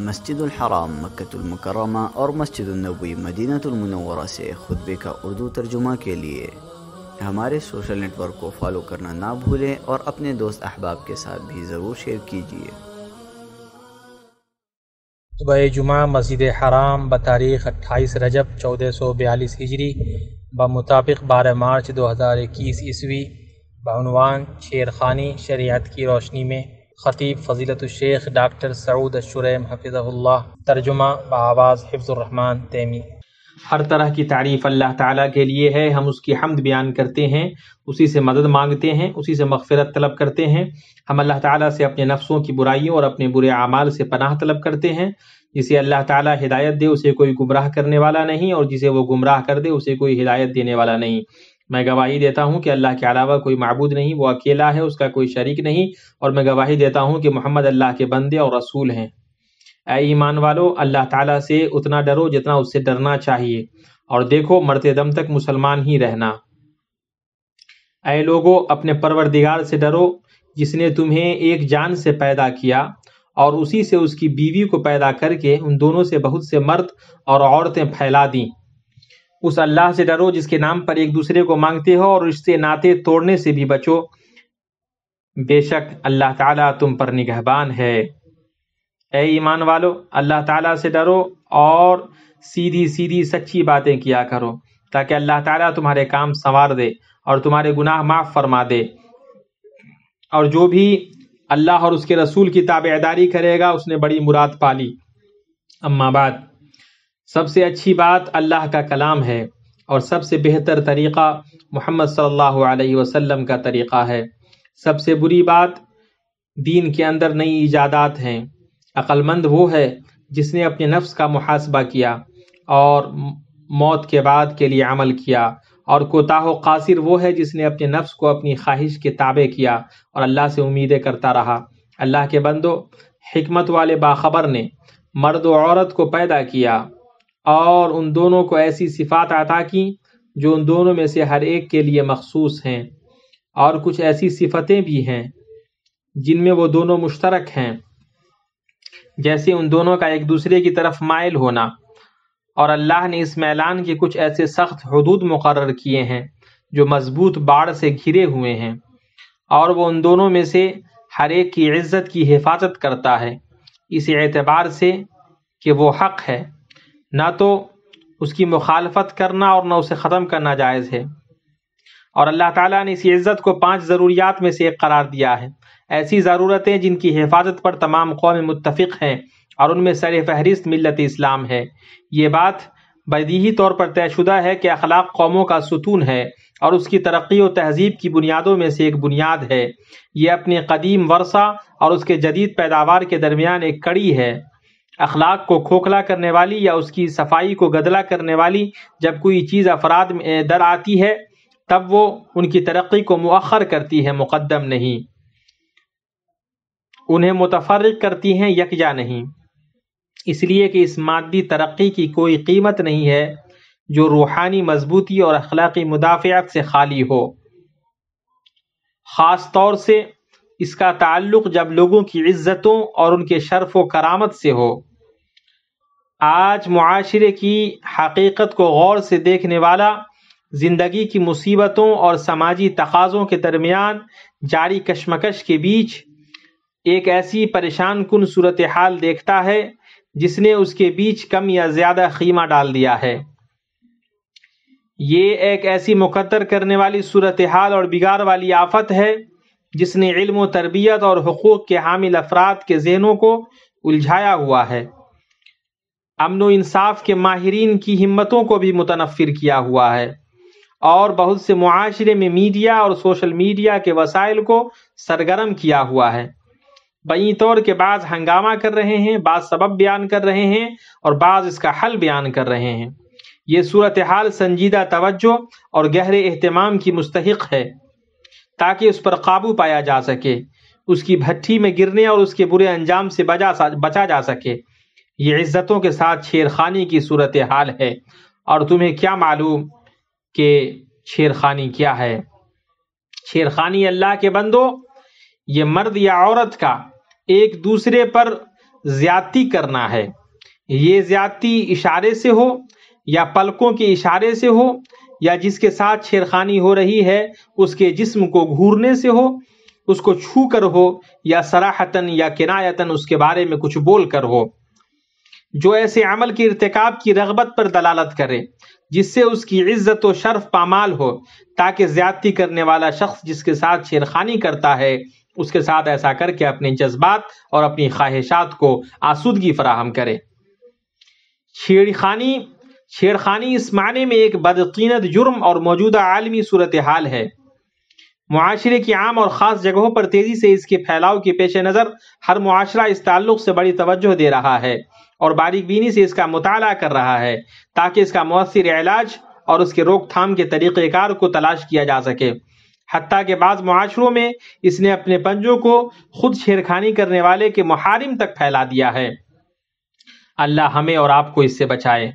मस्जिद हराम मक्तुलमकरमा और मस्जिद नबी मदीनतमनवरा से खुतबे का उर्दू तर्जुमा के लिए हमारे सोशल नेटवर्क को फॉलो करना ना भूलें और अपने दोस्त अहबाब के साथ भी ज़रूर शेयर कीजिए सुबह जुमा मस्जिद हराम बतारीख अट्ठाईस रजब चौदह सौ बयालीस हिजरी बमुताबिक बारह मार्च दो हज़ार इक्कीस ईस्वी बनवान शेर खानी शरीत की रोशनी में ख़तीब फ़जीलत शेख डॉक्टर सऊद शुरैम हफ़िज़ल्ला तर्जुमा आवाज़ हिफ्ज़ुररहमान तैमी हर तरह की तारीफ़ अल्लाह ताला के लिए है हम उसकी हमद बयान करते हैं उसी से मदद मांगते हैं उसी से मगफरत तलब करते हैं हम अल्लाह ताला से अपने नफ्सों की बुराइयों और अपने बुरे आमाल से पनाह तलब करते हैं जिसे अल्लाह ताला हिदायत दे उसे कोई गुमराह करने वाला नहीं और जिसे वो गुमराह कर दे उसे कोई हिदायत देने वाला नहीं मैं गवाही देता हूँ कि अल्लाह के अलावा कोई मबूद नहीं वो अकेला है उसका कोई शरीक नहीं और मैं गवाही देता हूँ कि मोहम्मद अल्लाह के बंदे और रसूल हैं ए ईमान वालो अल्लाह ताला से उतना डरो जितना उससे डरना चाहिए और देखो मरते दम तक मुसलमान ही रहना ए लोगो अपने परवरदिगार से डरो जिसने तुम्हें एक जान से पैदा किया और उसी से उसकी बीवी को पैदा करके उन दोनों से बहुत से मर्द और औरतें फैला दीं उस अल्लाह से डरो जिसके नाम पर एक दूसरे को मांगते हो और इससे नाते तोड़ने से भी बचो बेशक अल्लाह ताला तुम पर निगहबान है ए ईमान वालो अल्लाह ताला से डरो और सीधी सीधी सच्ची बातें किया करो ताकि अल्लाह ताला तुम्हारे काम संवार दे और तुम्हारे गुनाह माफ़ फरमा दे और जो भी अल्लाह और उसके रसूल की ताबेदारी करेगा उसने बड़ी मुराद पाली अम्माबाद सबसे अच्छी बात अल्लाह का कलाम है और सबसे बेहतर तरीक़ा मोहम्मद सल्लल्लाहु अलैहि वसल्लम का तरीक़ा है सबसे बुरी बात दीन के अंदर नई इजादात हैं अक्लमंद वो है जिसने अपने नफ्स का मुहासबा किया और मौत के बाद के लिए अमल किया और कोताह कासिर वो है जिसने अपने नफ्स को अपनी ख्वाहिश के ताबे किया और अल्लाह से उम्मीदें करता रहा अल्लाह के बंदो हमत वाले बाखबर ने मर्द औरत को पैदा किया और उन दोनों को ऐसी सिफात अता की जो उन दोनों में से हर एक के लिए मखसूस हैं और कुछ ऐसी सिफतें भी हैं जिनमें वो दोनों मुश्तरक हैं जैसे उन दोनों का एक दूसरे की तरफ मायल होना और अल्लाह ने इस मैलान के कुछ ऐसे सख्त हदूद मुकर किए हैं जो मजबूत बाढ़ से घिरे हुए हैं और वो उन दोनों में से हर एक की इज्जत की हिफाजत करता है इस एतबार से कि वो हक है ना तो उसकी मुखालफत करना और ना उसे ख़त्म करना जायज़ है और अल्लाह ताला ने इसी इज़्ज़त को पांच ज़रूरियात में से एक करार दिया है ऐसी ज़रूरतें जिनकी हिफाजत पर तमाम कौम मुतफ़ हैं और उनमें सर फहरिस्त मिलत इस्लाम है ये बात बदीही तौर पर तयशुदा है कि अखलाक कौमों का सुतून है और उसकी तरक्की व तहजीब की बुनियादों में से एक बुनियाद है ये अपने कदीम वर्षा और उसके जदीद पैदावार के दरमियान एक कड़ी है अखलाक को खोखला करने वाली या उसकी सफाई को गदला करने वाली जब कोई चीज़ अफराद दर आती है तब वो उनकी तरक्की को मؤखर करती है मुकदम नहीं उन्हें मुतफरक करती हैं यकजा नहीं इसलिए कि इस मादी तरक्की की कोई कीमत नहीं है जो रूहानी मजबूती और अखलाकी मुदाफियात से खाली हो ख़ास तौर से इसका ताल्लुक जब लोगों की इज्जतों और उनके शर्फ व करामत से हो आज मुआशरे की हकीकत को गौर से देखने वाला ज़िंदगी की मुसीबतों और समाजी तकाज़ों के दरमियान जारी कशमकश के बीच एक ऐसी परेशान कन सूरत हाल देखता है जिसने उसके बीच कम या ज़्यादा खीमा डाल दिया है ये एक ऐसी मुकदर करने वाली सूरत हाल और बिगाड़ वाली आफत है जिसने इल्म व तरबियत और हकूक़ के हामिल अफराद के जहनों को उलझाया हुआ है अमन इंसाफ के माहरीन की हिम्मतों को भी मुतनफ़िर किया हुआ है और बहुत से माशरे में मीडिया और सोशल मीडिया के वसाइल को सरगर्म किया हुआ है बई तौर के बाद हंगामा कर रहे हैं बाद सबब बयान कर रहे हैं और बाद इसका हल बयान कर रहे हैं ये सूरत हाल संजीदा तवज्जो और गहरे अहतमाम की मुस्तक है ताकि उस पर काबू पाया जा सके उसकी भट्टी में गिरने और उसके बुरे अंजाम से बचा बचा जा सके ये इज्जतों के साथ छेड़खानी की सूरत हाल है और तुम्हें क्या मालूम कि छेड़खानी क्या है छेड़खानी अल्लाह के बंदो ये मर्द या औरत का एक दूसरे पर ज्यादती करना है ये ज्यादती इशारे से हो या पलकों के इशारे से हो या जिसके साथ छेड़खानी हो रही है उसके जिस्म को घूरने से हो उसको छू कर हो या सराहतन या किनायतन उसके बारे में कुछ बोल कर हो जो ऐसे अमल के इरतकाब की रगबत पर दलालत करे जिससे उसकी इज्जत व शर्फ पामाल हो ताकि ज्यादती करने वाला शख्स जिसके साथ छेड़खानी करता है उसके साथ ऐसा करके अपने जज्बात और अपनी ख्वाहिशात को आसूदगी फराहम करे छेड़खानी छेड़खानी इस माने में एक बदकीनत जुर्म और मौजूदा आलमी सूरत हाल है माशरे की आम और ख़ास जगहों पर तेज़ी से इसके फैलाव के पेश नज़र हर माशरा इस ताल्लुक से बड़ी तवज्जो दे रहा है और बारीक बीनी से इसका मुताल कर रहा है ताकि इसका मौसर इलाज और उसके रोकथाम के तरीक़ार को तलाश किया जा सके हती के बाद माशरों में इसने अपने पंजों को खुद छेड़खानी करने वाले के महारिम तक फैला दिया है अल्लाह हमें और आपको इससे बचाए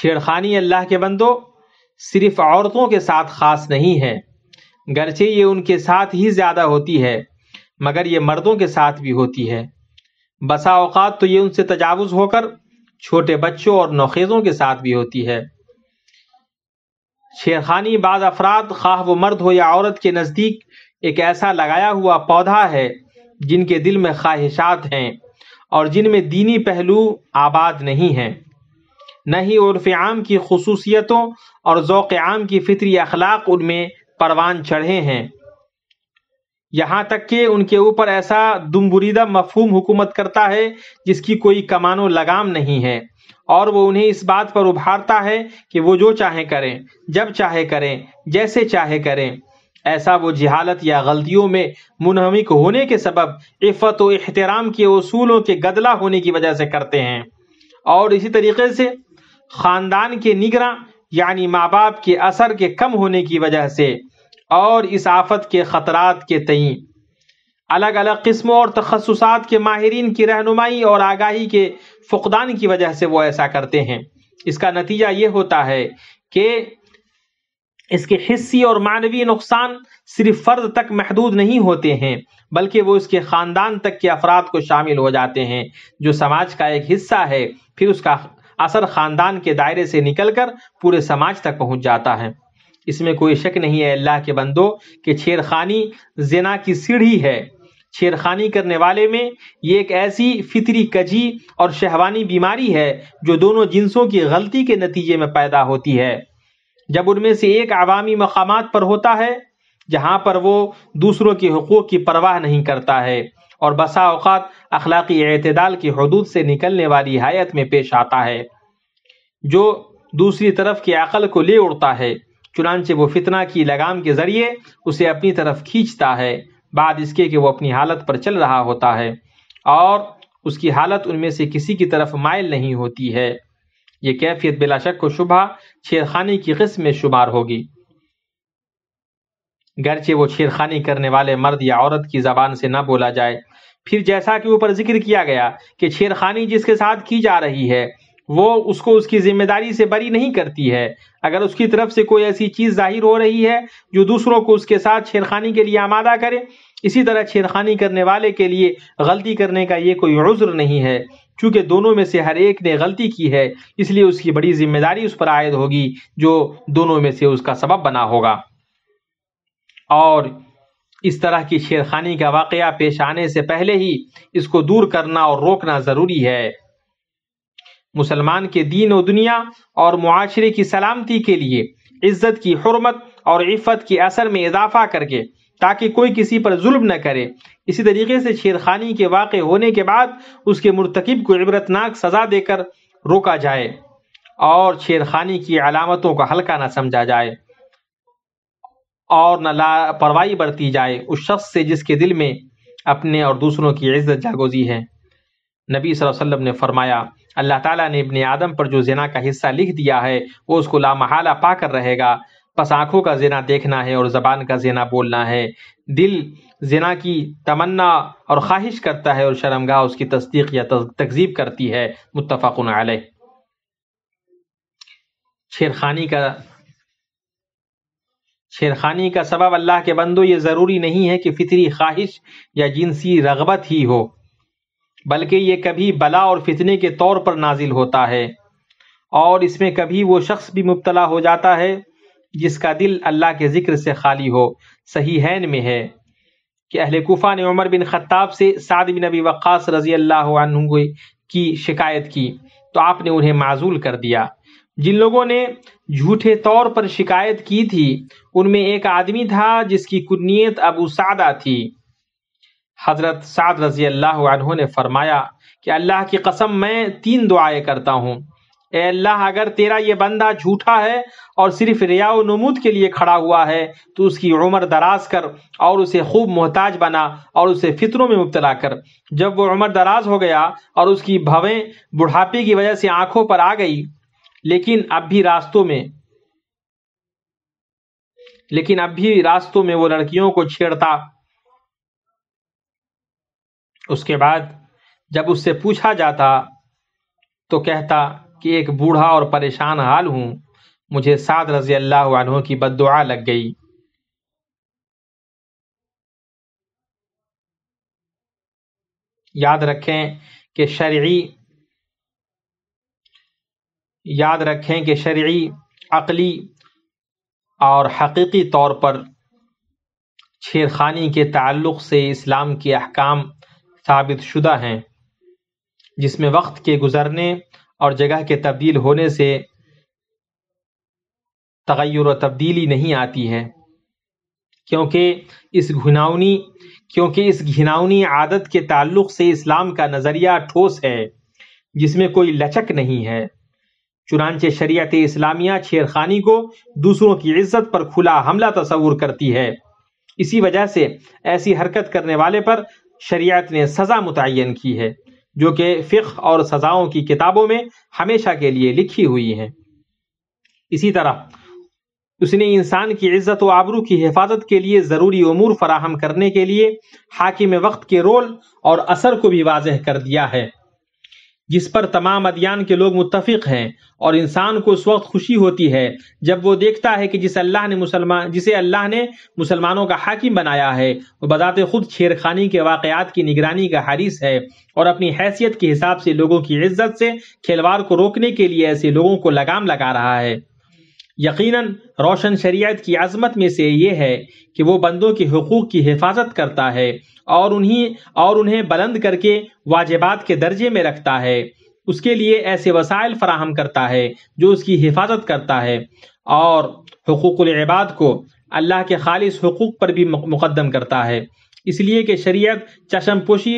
छेड़खानी अल्लाह के बंदो सिर्फ औरतों के साथ खास नहीं है गरचे ये उनके साथ ही ज्यादा होती है मगर ये मर्दों के साथ भी होती है बसा अवकात तो ये उनसे तजावुज होकर छोटे बच्चों और नौखेजों के साथ भी होती है शेरखानी बाद अफराद खा वो मर्द हो या औरत के नज़दीक एक ऐसा लगाया हुआ पौधा है जिनके दिल में ख्वाहिशात हैं और जिनमें दीनी पहलू आबाद नहीं है नहीं उर्फ आम की खसूसियतों और ओक आम की फितरी अखलाक उनमें परवान चढ़े हैं यहाँ तक कि उनके ऊपर ऐसा दुमबुरीदा मफहूम हुकूमत करता है जिसकी कोई कमानो लगाम नहीं है और वो उन्हें इस बात पर उभारता है कि वो जो चाहे करें जब चाहे करें जैसे चाहे करें ऐसा वो जहालत या गलतियों में मुनहमिक होने के सबब इफ़त व अहतराम के असूलों के गदला होने की वजह से करते हैं और इसी तरीके से खानदान के निगरान यानी माँ बाप के असर के कम होने की वजह से और इस आफत के ख़तरात के तयी अलग अलग किस्मों और तखसात के माहरीन की रहनुमाई और आगाही के फ़ुकदान की वजह से वो ऐसा करते हैं इसका नतीजा ये होता है कि इसके हिस्सी और मानवीय नुकसान सिर्फ फर्द तक महदूद नहीं होते हैं बल्कि वो इसके ख़ानदान तक के अफराद को शामिल हो जाते हैं जो समाज का एक हिस्सा है फिर उसका असर खानदान के दायरे से निकलकर पूरे समाज तक पहुंच जाता है इसमें कोई शक नहीं है अल्लाह के बंदो कि छेड़खानी जना की सीढ़ी है छेड़खानी करने वाले में ये एक ऐसी फितरी कजी और शहवानी बीमारी है जो दोनों जिनसों की गलती के नतीजे में पैदा होती है जब उनमें से एक आवामी मकाम पर होता है जहाँ पर वो दूसरों के हकूक़ की परवाह नहीं करता है और बसा अवत अखलाकी अतदाल की हदूद से निकलने वाली हायत में पेश आता है जो दूसरी तरफ की अकल को ले उड़ता है चुनानचे वो फितना की लगाम के जरिए उसे अपनी तरफ खींचता है बाद इसके कि वो अपनी हालत पर चल रहा होता है और उसकी हालत उनमें से किसी की तरफ मायल नहीं होती है ये कैफियत बिलाशक को शुभा छेड़खानी की किस्म में शुमार होगी गरचे वो छेड़खानी करने वाले मर्द या औरत की जबान से ना बोला जाए फिर जैसा कि ऊपर जिक्र किया गया कि छेड़खानी जिसके साथ की जा रही है वो उसको उसकी जिम्मेदारी से बरी नहीं करती है अगर उसकी तरफ से कोई ऐसी चीज जाहिर हो रही है जो दूसरों को उसके साथ छेड़खानी के लिए आमादा करे इसी तरह छेड़खानी करने वाले के लिए गलती करने का ये कोई उज्र नहीं है चूंकि दोनों में से हर एक ने गलती की है इसलिए उसकी बड़ी जिम्मेदारी उस पर आयद होगी जो दोनों में से उसका सबब बना होगा और इस तरह की छेड़खानी का वाक़ पेश आने से पहले ही इसको दूर करना और रोकना ज़रूरी है मुसलमान के दीन और दुनिया और माशरे की सलामती के लिए इज्जत की हरमत और इफ़त के असर में इजाफा करके ताकि कोई किसी पर जुल्म न करे इसी तरीके से छेड़खानी के वाक़ होने के बाद उसके मरतकब को इबरतनाक सज़ा देकर रोका जाए और छेड़खानी की अलामतों का हल्का ना समझा जाए और न लापरवाही बरती जाए उस शख्स से जिसके दिल में अपने और दूसरों की इज्जत जागोजी है नबी वसल्लम ने फरमाया अल्लाह ताला ने इब्ने आदम पर जो जिना का हिस्सा लिख दिया है वो उसको लामहाला पाकर रहेगा बस आंखों का जिना देखना है और ज़बान का जिना बोलना है दिल जिना की तमन्ना और ख्वाहिश करता है और शर्मगाह उसकी तस्दीक या तकजीब करती है मुतफ़ा आल छेड़खानी का शेरखानी का सबब अल्लाह के बंदो ये ज़रूरी नहीं है कि फितरी ख्वाहिश या जिनसी रगबत ही हो बल्कि ये कभी बला और फितने के तौर पर नाजिल होता है और इसमें कभी वो शख्स भी मुबतला हो जाता है जिसका दिल अल्लाह के ज़िक्र से खाली हो सही हैन में है कि अहल कुफा ने उमर बिन ख़त्ताब से साद बिन नबी वक्स रज़ी अल्लाह की शिकायत की तो आपने उन्हें माजूल कर दिया जिन लोगों ने झूठे तौर पर शिकायत की थी उनमें एक आदमी था जिसकी कुनीत अबू सादा थी हजरत साद रजी अल्लाह ने फरमाया कि अल्लाह की कसम मैं तीन दुआएं करता हूँ अल्लाह अगर तेरा ये बंदा झूठा है और सिर्फ रिया नमूद के लिए खड़ा हुआ है तो उसकी उम्र दराज कर और उसे खूब मोहताज बना और उसे फितरों में मुबतला कर जब वो उम्र दराज हो गया और उसकी भवें बुढ़ापे की वजह से आंखों पर आ गई लेकिन अब भी रास्तों में लेकिन अब भी रास्तों में वो लड़कियों को छेड़ता उसके बाद जब उससे पूछा जाता तो कहता कि एक बूढ़ा और परेशान हाल हूं मुझे साद रजी अल्लाह की बदुआ लग गई याद रखें कि शर्यी याद रखें कि शर्ई अकली और हकीकी तौर पर छेड़खानी के ताल्लुक से इस्लाम के अहकाम साबित शुदा हैं जिसमें वक्त के गुजरने और जगह के तब्दील होने से तगैर व तब्दीली नहीं आती है क्योंकि इस घिनाउनी क्योंकि इस घिनाउनी आदत के ताल्लुक से इस्लाम का नज़रिया ठोस है जिसमें कोई लचक नहीं है चुनानचे शरीयत इस्लामिया छेड़खानी को दूसरों की इज्जत पर खुला हमला तस्वूर करती है इसी वजह से ऐसी हरकत करने वाले पर शरीत ने सज़ा मुतन की है जो कि फ़िक और सज़ाओं की किताबों में हमेशा के लिए लिखी हुई है इसी तरह उसने इंसान की इज्जत व आबरू की हिफाजत के लिए ज़रूरी अमूर फराहम करने के लिए हाकिम वक्त के रोल और असर को भी वाजह कर दिया है जिस पर तमाम अदियान के लोग मुतफिक हैं और इंसान को उस वक्त खुशी होती है जब वो देखता है कि जिस अल्लाह ने मुसलमान जिसे अल्लाह ने मुसलमानों का हाकिम बनाया है वो बजाते खुद छेड़खानी के वाकयात की निगरानी का हारिस है और अपनी हैसियत के हिसाब से लोगों की इज्जत से खिलवाड़ को रोकने के लिए ऐसे लोगों को लगाम लगा रहा है यकीनन रोशन शरीयत की अजमत में से ये है कि वो बंदों के हकूक़ की हिफाजत करता है और उन्हीं और उन्हें बुलंद करके वाजिबात के दर्जे में रखता है उसके लिए ऐसे वसाइल फराहम करता है जो उसकी हिफाजत करता है और हकूक़ुलबाद को अल्लाह के खालिस हकूक़ पर भी मुकदम करता है इसलिए कि शरीयत पोशी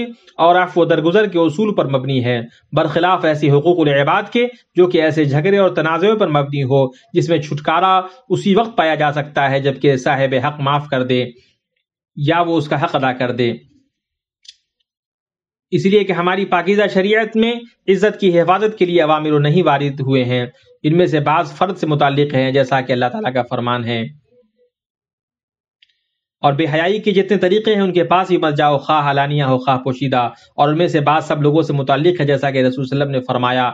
और अफव दरगुजर के असूल पर मबनी है बरखिलाफ ऐसी हकूक इबाद के जो कि ऐसे झगड़े और तनाज़े पर मबनी हो जिसमें छुटकारा उसी वक्त पाया जा सकता है जबकि साहेब हक माफ़ कर दे या वो उसका हक अदा कर दे इसलिए कि हमारी पाकिजा शरीयत में इज़्ज़त की हिफाजत के लिए अवामिर नहीं वारिद हुए हैं इनमें से बाज़ फ़र्द से मुतक़ हैं जैसा कि अल्लाह ताला का फरमान है और बेहयाई के जितने तरीके हैं उनके पास भी मत जाओ खा हलानिया हो खा पोशीदा और उनमें से बात सब लोगों से मुतल है जैसा कि रसूल वसल्लम ने फरमाया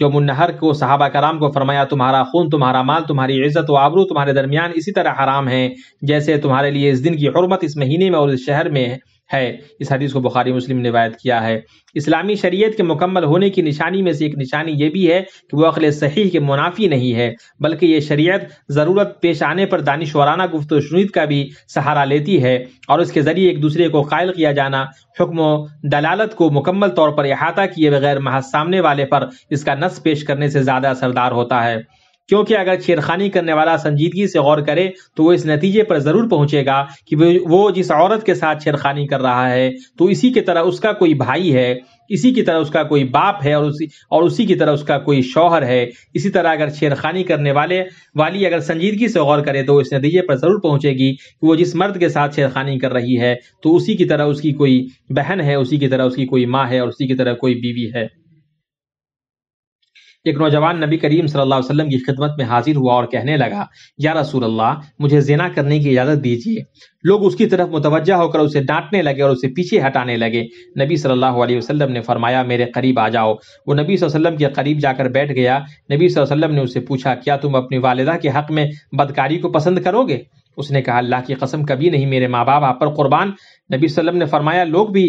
जो मुन्नहर को सहाबा कराम को फरमाया तुम्हारा खून तुम्हारा माल तुम्हारी इज्जत व आबरू तुम्हारे दरमियान इसी तरह हराम है जैसे तुम्हारे लिए इस दिन की हरमत इस महीने में और इस शहर में है है इस हदीस को बुखारी मुस्लिम ने रिवायत किया है इस्लामी शरीयत के मुकम्मल होने की निशानी में से एक निशानी यह भी है कि वह अखिल सही के मुनाफी नहीं है बल्कि ये शरीयत ज़रूरत पेश आने पर दानिश वाराना गुफ्त शनीद का भी सहारा लेती है और उसके ज़रिए एक दूसरे को कायल किया जाना हुक्म दलालत को मुकम्मल तौर पर अहाता किए बगैर महज सामने वाले पर इसका नस पेश करने से ज़्यादा असरदार होता है क्योंकि अगर छेड़खानी करने वाला संजीदगी से गौर करे तो वो इस नतीजे पर जरूर पहुंचेगा कि वो जिस औरत के साथ छेड़खानी कर रहा है तो इसी की तरह उसका कोई भाई है इसी की तरह उसका कोई बाप है और उसी और उसी की तरह उसका कोई शौहर है इसी तरह अगर छेड़खानी करने वाले वाली अगर संजीदगी से गौर करे तो इस नतीजे पर जरूर पहुंचेगी कि वो जिस मर्द के साथ छेड़खानी कर रही है तो उसी की तरह उसकी कोई बहन है उसी की तरह उसकी कोई माँ है और उसी की तरह कोई बीवी है एक नौजवान नबी करीम सल्लल्लाहु अलैहि वसल्लम की खिदमत में हाजिर हुआ और कहने लगा या रसूल अल्लाह मुझे जिना करने की इजाजत दीजिए लोग उसकी तरफ मुतवजह होकर उसे डांटने लगे और उसे पीछे हटाने लगे नबी सल्लल्लाहु अलैहि वसल्लम ने फरमाया मेरे करीब आ जाओ वो नबी वसल्लम के करीब जाकर बैठ गया नबी वसल्लम ने उसे पूछा क्या तुम अपनी वालदा के हक में बदकारी को पसंद करोगे उसने कहा अल्लाह की कसम कभी नहीं मेरे माँ बाप आप पर कुर्बान नबी वसल्लम ने फरमाया लोग भी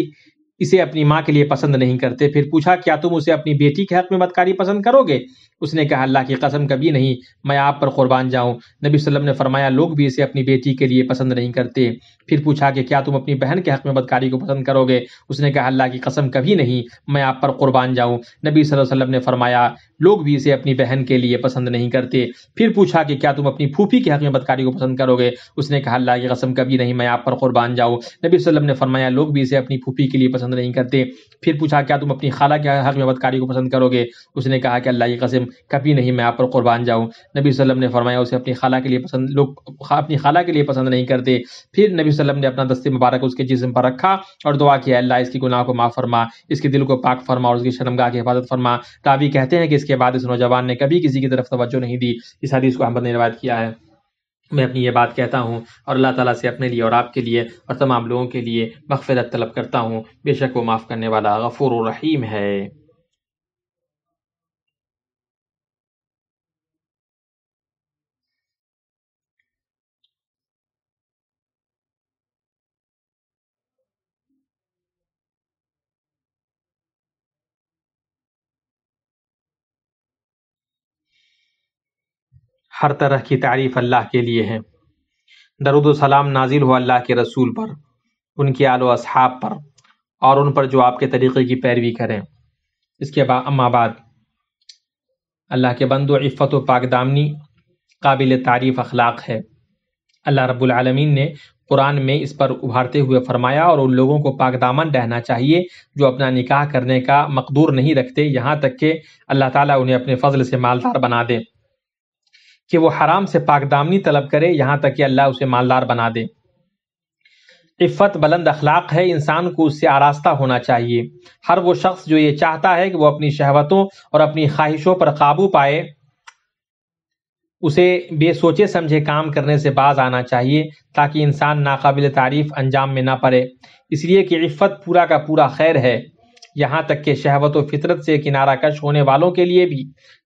इसे अपनी माँ के लिए पसंद नहीं करते फिर पूछा क्या तुम उसे अपनी बेटी के हक में बदकारी पसंद करोगे उसने कहा अल्लाह की कसम कभी नहीं मैं आप पर कुर्बान जाऊं नबी वसल्लम ने फरमाया लोग भी इसे अपनी बेटी के लिए पसंद नहीं करते फिर पूछा कि क्या तुम अपनी बहन के हक में बदकारी को पसंद करोगे उसने कहा अल्लाह की कसम कभी नहीं मैं आप पर कुर्बान जाऊं नबी वसल्लम ने फरमाया लोग भी इसे अपनी बहन के लिए पसंद नहीं करते फिर पूछा कि क्या तुम अपनी फूफी के हक में बदकारी को पसंद करोगे उसने कहा अल्लाह की कसम कभी नहीं मैं आप पर कुर्बान जाऊं नबी वसल्लम ने फरमाया लोग भी इसे अपनी फूफी के लिए पसंद पसंद नहीं करते फिर पूछा क्या तुम अपनी खाला के हक में बदकारी को पसंद करोगे उसने कहा कि अल्लाह की कसम कभी नहीं मैं आप पर कुर्बान जाऊँ नबी वसम ने फरमाया उसे अपनी खाला के लिए पसंद लोग अपनी खाला के लिए पसंद नहीं करते फिर नबी वसम ने अपना दस्ते मुबारक उसके जिसम पर रखा और दुआ किया अल्लाह इसकी गुनाह को माफ़ फरमा इसके दिल को पाक फरमा और उसकी शर्मगाह की हिफाजत फरमा रावी कहते हैं कि इसके बाद इस नौजवान ने कभी किसी की तरफ तवज्जो नहीं दी इस हदीस को अहमद ने रवायत किया है मैं अपनी ये बात कहता हूँ और अल्लाह ताला से अपने लिए और आपके लिए और तमाम लोगों के लिए मगफरत तलब करता हूँ बेशक वो माफ़ करने वाला गफूर रहीम है हर तरह की तारीफ अल्लाह के लिए है दरुद सलाम नाजिल हो अल्लाह के रसूल पर उनके आलो असहाब पर और उन पर जो आपके तरीक़े की पैरवी करें इसके बाद अम्माबाद अल्लाह के बंदो इफ़्फ़त पाकदामनी काबिल तारीफ़ अखलाक है अल्लाह रबालमीन ने कुरान में इस पर उभारते हुए फरमाया और उन लोगों को पाकदामन रहना चाहिए जो अपना निकाह करने का मकदूर नहीं रखते यहाँ तक कि अल्लाह ताला उन्हें अपने फजल से मालदार बना दे कि वो हराम से पाकदामनी तलब करे यहाँ तक कि अल्लाह उसे मालदार बना दे इफ़त बुलंद अखलाक है इंसान को उससे आरास्ता होना चाहिए हर वो शख्स जो ये चाहता है कि वो अपनी शहवतों और अपनी ख्वाहिशों पर काबू पाए उसे बेसोचे समझे काम करने से बाज आना चाहिए ताकि इंसान नाकबिल तारीफ अंजाम में ना पड़े इसलिए कि इफ़त पूरा का पूरा खैर है यहाँ तक कि शहवत फितरत से किनारा कश होने वालों के लिए भी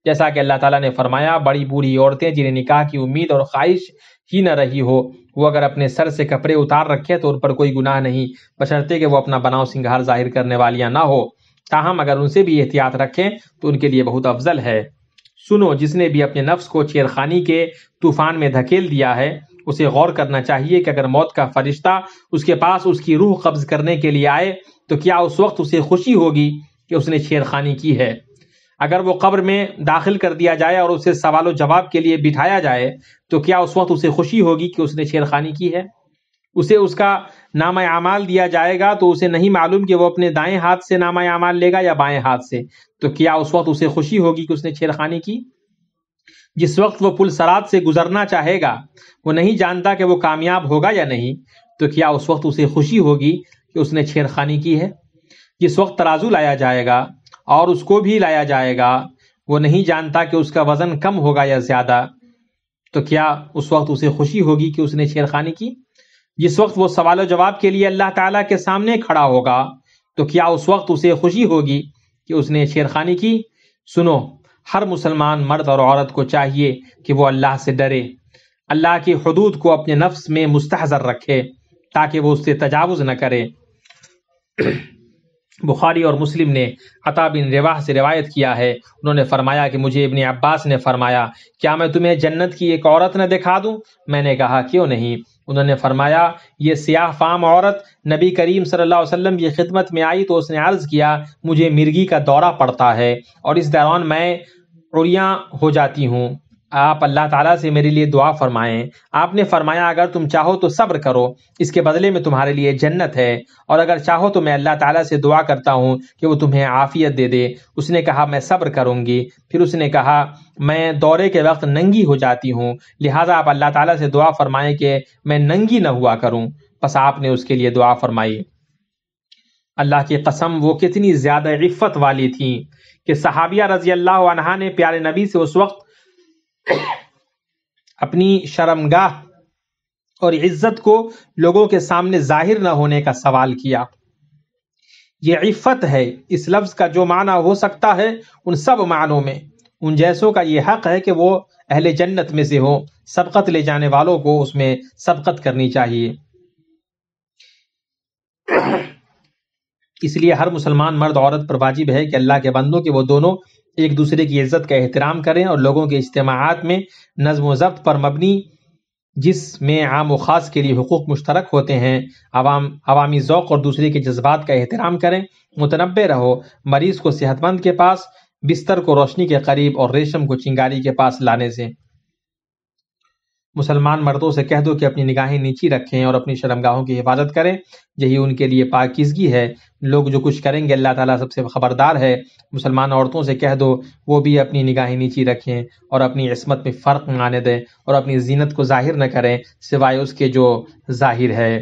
जैसा कि अल्लाह ताला ने फरमाया बड़ी बूढ़ी औरतें जिन्हें निकाह की उम्मीद और ख्वाहिश ही न रही हो वो अगर अपने सर से कपड़े उतार रखे तो उन पर कोई गुनाह नहीं बशर्ते कि वो अपना बनाव सिंगार जाहिर करने वालियां ना हो ताहम अगर उनसे भी एहतियात रखें तो उनके लिए बहुत अफजल है सुनो जिसने भी अपने नफ्स को छेड़खानी के तूफान में धकेल दिया है उसे गौर करना चाहिए कि अगर मौत का फरिश्ता उसके पास उसकी रूह कब्ज करने के लिए आए तो क्या उस वक्त उसे खुशी होगी कि उसने छेड़खानी की है अगर वो कब्र में दाखिल कर दिया जाए और उसे सवाल जवाब के लिए बिठाया जाए तो क्या उस वक्त उसे खुशी होगी कि उसने छेड़खानी की है उसे उसका नामा अमाल दिया जाएगा तो उसे नहीं मालूम कि वो अपने दाएं हाथ से नामा अमाल लेगा या बाएं हाथ से तो क्या उस वक्त उसे खुशी होगी कि उसने छेड़खानी की जिस वक्त वो पुल सरात से गुजरना चाहेगा वो नहीं जानता कि वो कामयाब होगा या नहीं तो क्या उस वक्त उसे खुशी होगी कि उसने छेड़खानी की है जिस वक्त तराजू लाया जाएगा और उसको भी लाया जाएगा वो नहीं जानता कि उसका वजन कम होगा या ज्यादा तो क्या उस वक्त उसे खुशी होगी कि उसने छेड़खानी की जिस वक्त वो सवाल जवाब के लिए अल्लाह ताला के सामने खड़ा होगा तो क्या उस वक्त उसे खुशी होगी कि उसने छेड़खानी की सुनो हर मुसलमान मर्द और औरत को चाहिए कि वो अल्लाह से डरे अल्लाह की हदूद को अपने नफ्स में मुस्तहजर रखे ताकि वो उससे तजावुज न करे बुखारी और मुस्लिम ने अता बिन रिवाह से रिवायत किया है उन्होंने फरमाया कि मुझे इबन अब्बास ने फरमाया क्या मैं तुम्हें जन्नत की एक औरत न दिखा दूं मैंने कहा क्यों नहीं उन्होंने फरमाया ये सियाह फाम औरत नबी करीम सल्लल्लाहु अलैहि वसल्लम की खिदमत में आई तो उसने अर्ज़ किया मुझे मिर्गी का दौरा पड़ता है और इस दौरान मैं उड़िया हो जाती हूँ आप अल्लाह ताला से मेरे लिए दुआ फरमाएं आपने फरमाया अगर तुम चाहो तो सब्र करो इसके बदले में तुम्हारे लिए जन्नत है और अगर चाहो तो मैं अल्लाह ताला से दुआ करता हूं कि वो तुम्हें आफियत दे दे उसने कहा मैं सब्र करूंगी फिर उसने कहा मैं दौरे के वक्त नंगी हो जाती हूँ लिहाजा आप अल्लाह ताला से दुआ फरमाएं कि मैं नंगी न हुआ करूँ बस आपने उसके लिए दुआ फरमाई अल्लाह की कसम वो कितनी ज़्यादा इफ़्फ़त वाली थी कि सहाबिया रजी अल्लाह ने प्यारे नबी से उस वक्त अपनी शर्मगाह और इज्जत को लोगों के सामने जाहिर न होने का सवाल किया ये इफ़त है इस लफ्ज़ का जो माना हो सकता है उन सब मानों में उन जैसों का यह हक है कि वो अहले जन्नत में से हो सबकत ले जाने वालों को उसमें सबकत करनी चाहिए इसलिए हर मुसलमान मर्द औरत पर वाजिब है कि अल्लाह के बंदों के वो दोनों एक दूसरे की इज्जत का एहतराम करें और लोगों के इज्तमात में नज्म ज़ब्त पर मबनी जिसमें आम व ख़ास के लिए हकूक़ मुश्तरक होते हैं आवाम अवामी ओक़ और दूसरे के जज्बात का एहतराम करें मुतनबे रहो मरीज़ को सेहतमंद के पास बिस्तर को रोशनी के करीब और रेशम को चिंगारी के पास लाने से मुसलमान मर्दों से कह दो कि अपनी निगाहें नीची रखें और अपनी शर्मगाहों की हिफाजत करें यही उनके लिए पाकिजगी है लोग जो कुछ करेंगे अल्लाह ताला सबसे खबरदार है मुसलमान औरतों से कह दो वो भी अपनी निगाहें नीची रखें और अपनी इसमत में फ़र्क आने दें और अपनी जीनत को जाहिर न करें सिवाय उसके जो जाहिर है